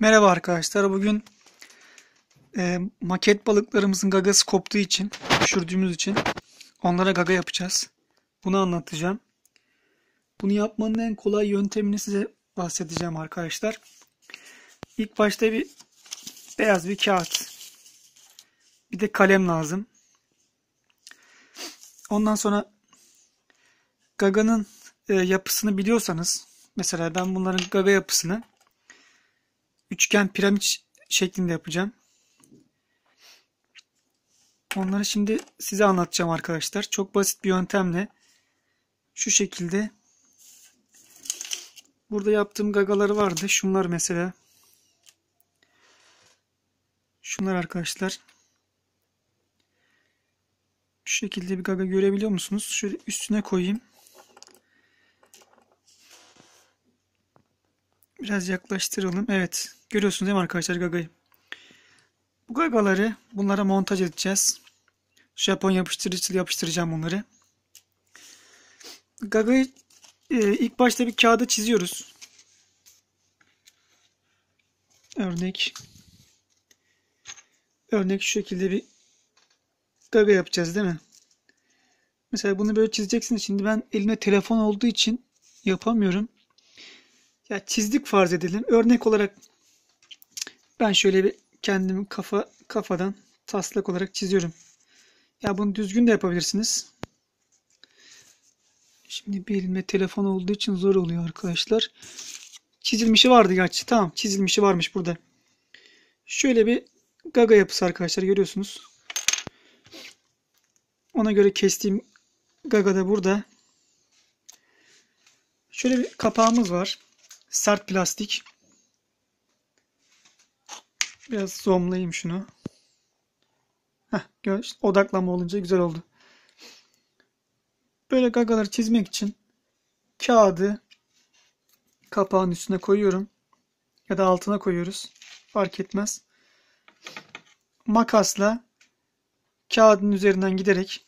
Merhaba arkadaşlar. Bugün e, maket balıklarımızın gagası koptuğu için, düşürdüğümüz için onlara gaga yapacağız. Bunu anlatacağım. Bunu yapmanın en kolay yöntemini size bahsedeceğim arkadaşlar. İlk başta bir beyaz bir kağıt. Bir de kalem lazım. Ondan sonra gaganın e, yapısını biliyorsanız mesela ben bunların gaga yapısını üçgen piramit şeklinde yapacağım. Onları şimdi size anlatacağım arkadaşlar. Çok basit bir yöntemle şu şekilde burada yaptığım gagaları vardı. Şunlar mesela. Şunlar arkadaşlar. Şu şekilde bir gaga görebiliyor musunuz? Şöyle üstüne koyayım. Biraz yaklaştıralım. Evet. Görüyorsunuz değil mi arkadaşlar gagayı? Bu gagaları bunlara montaj edeceğiz. Japon yapıştırıcıyla yapıştıracağım bunları. Gagayı e, ilk başta bir kağıda çiziyoruz. Örnek örnek şu şekilde bir gaga yapacağız değil mi? Mesela bunu böyle çizeceksiniz. Şimdi ben elimde telefon olduğu için yapamıyorum ya çizdik farz edelim. Örnek olarak ben şöyle bir kendimi kafa kafadan taslak olarak çiziyorum. Ya bunu düzgün de yapabilirsiniz. Şimdi bir elimde telefon olduğu için zor oluyor arkadaşlar. Çizilmişi vardı gerçi. Tamam çizilmişi varmış burada. Şöyle bir gaga yapısı arkadaşlar görüyorsunuz. Ona göre kestiğim gaga da burada. Şöyle bir kapağımız var sert plastik. Biraz zoomlayayım şunu. Heh, gör, işte odaklanma olunca güzel oldu. Böyle gagaları çizmek için kağıdı kapağın üstüne koyuyorum. Ya da altına koyuyoruz. Fark etmez. Makasla kağıdın üzerinden giderek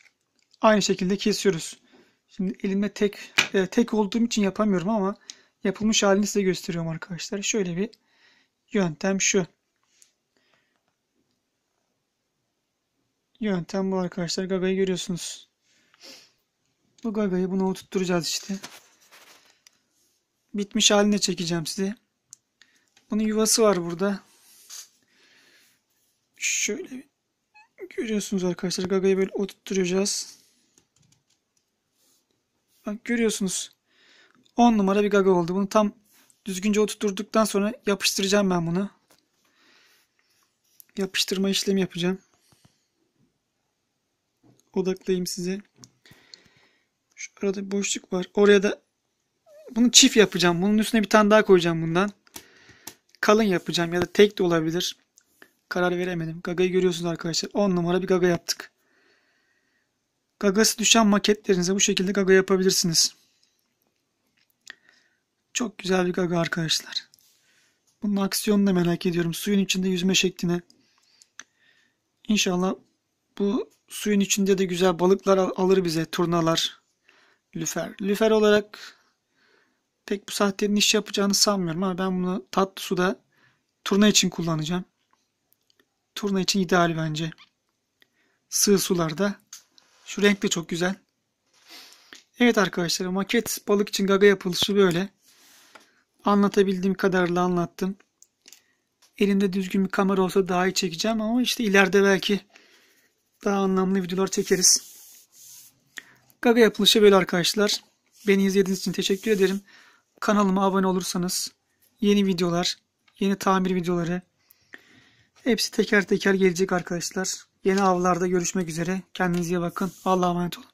aynı şekilde kesiyoruz. Şimdi elimde tek e, tek olduğum için yapamıyorum ama yapılmış halini size gösteriyorum arkadaşlar. Şöyle bir yöntem şu. Yöntem bu arkadaşlar. Gaga'yı görüyorsunuz. Bu gagayı buna oturtturacağız işte. Bitmiş haline çekeceğim size. Bunun yuvası var burada. Şöyle görüyorsunuz arkadaşlar. Gagayı böyle oturtturacağız. Bak görüyorsunuz. 10 numara bir gaga oldu. Bunu tam düzgünce oturttuktan sonra yapıştıracağım ben bunu. Yapıştırma işlemi yapacağım. Odaklayayım size. Şu arada boşluk var. Oraya da bunu çift yapacağım. Bunun üstüne bir tane daha koyacağım bundan. Kalın yapacağım ya da tek de olabilir. Karar veremedim. Gagayı görüyorsunuz arkadaşlar. 10 numara bir gaga yaptık. Gagası düşen maketlerinize bu şekilde gaga yapabilirsiniz. Çok güzel bir gaga arkadaşlar. Bunun aksiyonunu da merak ediyorum. Suyun içinde yüzme şekline. İnşallah bu suyun içinde de güzel balıklar alır bize. Turnalar, lüfer. Lüfer olarak pek bu sahtenin iş yapacağını sanmıyorum ama ben bunu tatlı suda turna için kullanacağım. Turna için ideal bence. Sığ sularda. Şu renk de çok güzel. Evet arkadaşlar maket balık için gaga yapılışı böyle. Anlatabildiğim kadarıyla anlattım. Elimde düzgün bir kamera olsa daha iyi çekeceğim ama işte ileride belki daha anlamlı videolar çekeriz. Gaga yapılışı böyle arkadaşlar. Beni izlediğiniz için teşekkür ederim. Kanalıma abone olursanız yeni videolar, yeni tamir videoları hepsi teker teker gelecek arkadaşlar. Yeni avlarda görüşmek üzere. Kendinize bakın. Allah'a emanet olun.